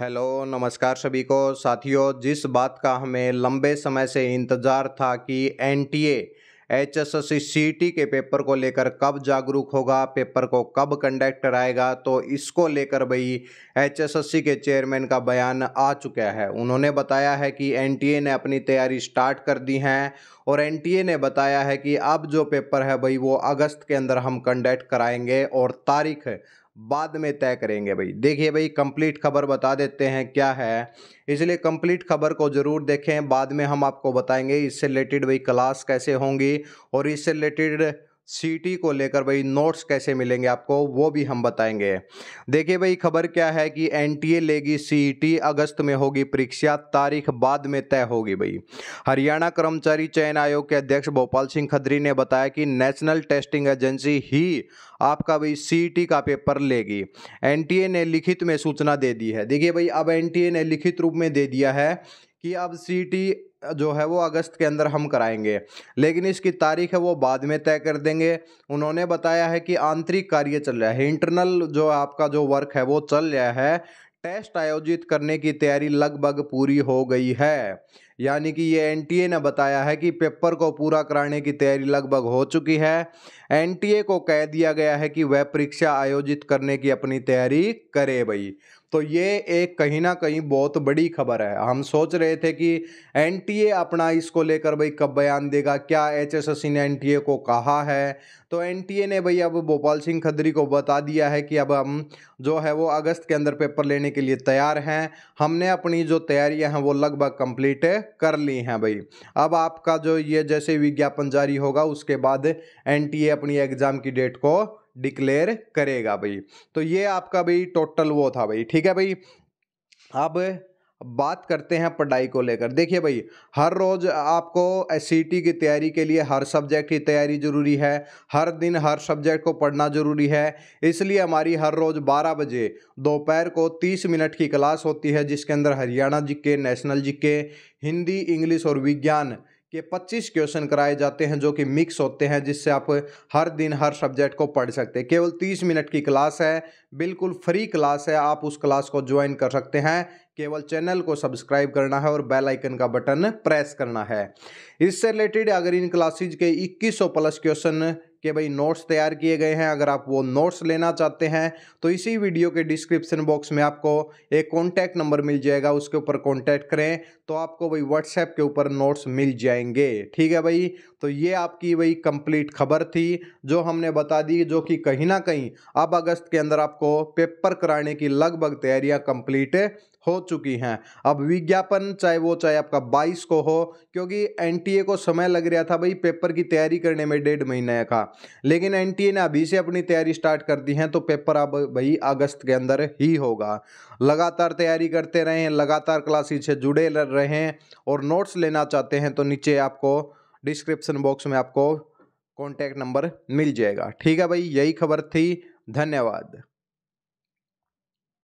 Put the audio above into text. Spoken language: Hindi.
हेलो नमस्कार सभी को साथियों जिस बात का हमें लंबे समय से इंतज़ार था कि N T H S S C T के पेपर को लेकर कब जागरूक होगा पेपर को कब कंडक्ट कराएगा तो इसको लेकर भाई एच एस एस सी के चेयरमैन का बयान आ चुका है उन्होंने बताया है कि एन टी ए ने अपनी तैयारी स्टार्ट कर दी है और एन टी ए ने बताया है कि अब जो पेपर है भाई वो अगस्त के अंदर हम कंडक्ट कराएंगे और तारीख बाद में तय करेंगे भाई देखिए भाई कंप्लीट खबर बता देते हैं क्या है इसलिए कंप्लीट खबर को ज़रूर देखें बाद में हम आपको बताएंगे इससे रिलेटेड भाई क्लास कैसे होंगी और इससे रिलेटेड सीटी को लेकर भाई नोट्स कैसे मिलेंगे आपको वो भी हम बताएंगे देखिए भाई खबर क्या है कि एनटीए लेगी सीईटी e अगस्त में होगी परीक्षा तारीख बाद में तय होगी भाई हरियाणा कर्मचारी चयन आयोग के अध्यक्ष भोपाल सिंह खदरी ने बताया कि नेशनल टेस्टिंग एजेंसी ही आपका भाई सीईटी e का पेपर लेगी एनटीए ने लिखित में सूचना दे दी है देखिए भाई अब एनटीए ने लिखित रूप में दे दिया है कि अब सीईटी जो है वो अगस्त के अंदर हम कराएंगे लेकिन इसकी तारीख है वो बाद में तय कर देंगे उन्होंने बताया है कि आंतरिक कार्य चल रहा है इंटरनल जो आपका जो वर्क है वो चल रहा है टेस्ट आयोजित करने की तैयारी लगभग पूरी हो गई है यानी कि ये एनटीए ने बताया है कि पेपर को पूरा कराने की तैयारी लगभग हो चुकी है एनटीए को कह दिया गया है कि वह परीक्षा आयोजित करने की अपनी तैयारी करे भाई तो ये एक कहीं ना कहीं बहुत बड़ी खबर है हम सोच रहे थे कि एनटीए अपना इसको लेकर भाई कब बयान देगा क्या एचएसएससी ने एनटीए को कहा है तो एनटीए ने भाई अब भोपाल सिंह खदरी को बता दिया है कि अब हम जो है वो अगस्त के अंदर पेपर लेने के लिए तैयार हैं हमने अपनी जो तैयारियां हैं वो लगभग कंप्लीट कर ली हैं भाई अब आपका जो ये जैसे विज्ञापन जारी होगा उसके बाद एन अपनी एग्ज़ाम की डेट को डिक्लेयर करेगा भाई तो ये आपका भाई टोटल वो था भाई ठीक है भाई अब बात करते हैं पढ़ाई को लेकर देखिए भाई हर रोज़ आपको एस e की तैयारी के लिए हर सब्जेक्ट की तैयारी ज़रूरी है हर दिन हर सब्जेक्ट को पढ़ना ज़रूरी है इसलिए हमारी हर रोज़ 12 बजे दोपहर को 30 मिनट की क्लास होती है जिसके अंदर हरियाणा जी के नेशनल जी के हिंदी इंग्लिश और विज्ञान के 25 क्वेश्चन कराए जाते हैं जो कि मिक्स होते हैं जिससे आप हर दिन हर सब्जेक्ट को पढ़ सकते हैं केवल 30 मिनट की क्लास है बिल्कुल फ्री क्लास है आप उस क्लास को ज्वाइन कर सकते हैं केवल चैनल को सब्सक्राइब करना है और बेल आइकन का बटन प्रेस करना है इससे रिलेटेड अगर इन क्लासेज के 2100 प्लस क्वेश्चन कि भाई नोट्स तैयार किए गए हैं अगर आप वो नोट्स लेना चाहते हैं तो इसी वीडियो के डिस्क्रिप्शन बॉक्स में आपको एक कॉन्टैक्ट नंबर मिल जाएगा उसके ऊपर कॉन्टैक्ट करें तो आपको भाई व्हाट्सएप के ऊपर नोट्स मिल जाएंगे ठीक है भाई तो ये आपकी वही कंप्लीट खबर थी जो हमने बता दी जो कि कहीं ना कहीं अब अगस्त के अंदर आपको पेपर कराने की लगभग तैयारियां कंप्लीट हो चुकी हैं अब विज्ञापन चाहे वो चाहे आपका 22 को हो क्योंकि एनटीए को समय लग रहा था भाई पेपर की तैयारी करने में डेढ़ महीने का लेकिन एनटीए ने अभी से अपनी तैयारी स्टार्ट कर दी है तो पेपर अब भाई अगस्त के अंदर ही होगा लगातार तैयारी करते रहें लगातार क्लासेज से जुड़े रहें और नोट्स लेना चाहते हैं तो नीचे आपको डिस्क्रिप्शन बॉक्स में आपको कॉन्टैक्ट नंबर मिल जाएगा ठीक है भाई यही खबर थी धन्यवाद